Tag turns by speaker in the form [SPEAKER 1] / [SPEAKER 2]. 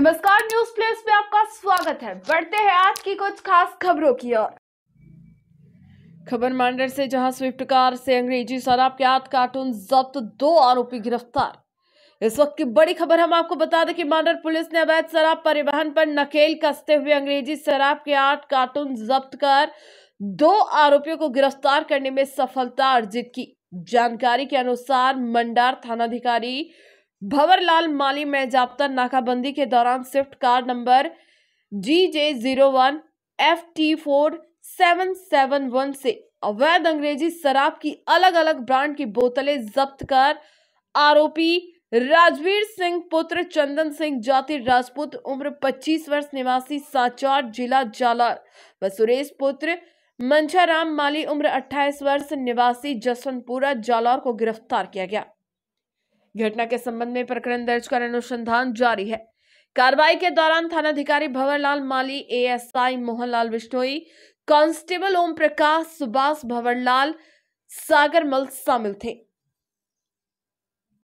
[SPEAKER 1] नमस्कार news place में आपका स्वागत है बढ़ते हैं आज की कुछ खास खबरों की ओर खबर मांडर से जहां स्विफ्ट कार से अंग्रेजी शराब के आठ कार्टून जब्त दो आरोपी गिरफ्तार इस वक्त की बड़ी खबर हम आपको बता दें कि मांडर पुलिस ने अवैध शराब परिवहन पर नकेल कसते हुए अंग्रेजी शराब के आठ कार्टून जब्त कर दो आरोपियों को गिरफ्तार करने में सफलता अर्जित की जानकारी के अनुसार मंडार थानाधिकारी भंवरलाल माली में जाब्ता नाकाबंदी के दौरान swift car number G J zero one F T four seven seven one से अवैध अंग्रेजी शराब की अलग अलग ब्रांड की बोतलें जब्त कर आरोपी राजवीर सिंह पुत्र चंदन सिंह जाति राजपूत उम्र 25 वर्ष निवासी साचौर जिला जालौर व सुरेश पुत्र मंछाराम माली उम्र 28 वर्ष निवासी जसवंतपुरा जालौर को गिरफ्तार किया गया घटना के संबंध में प्रकरण दर्ज कर अनुसंधान जारी है कार्रवाई के दौरान थानाधिकारी Bhanwarlal Mali ASI Mohanlal Bishnoi constable Om Prakash Subhash Bhanwarlal Sagarmal शामिल थे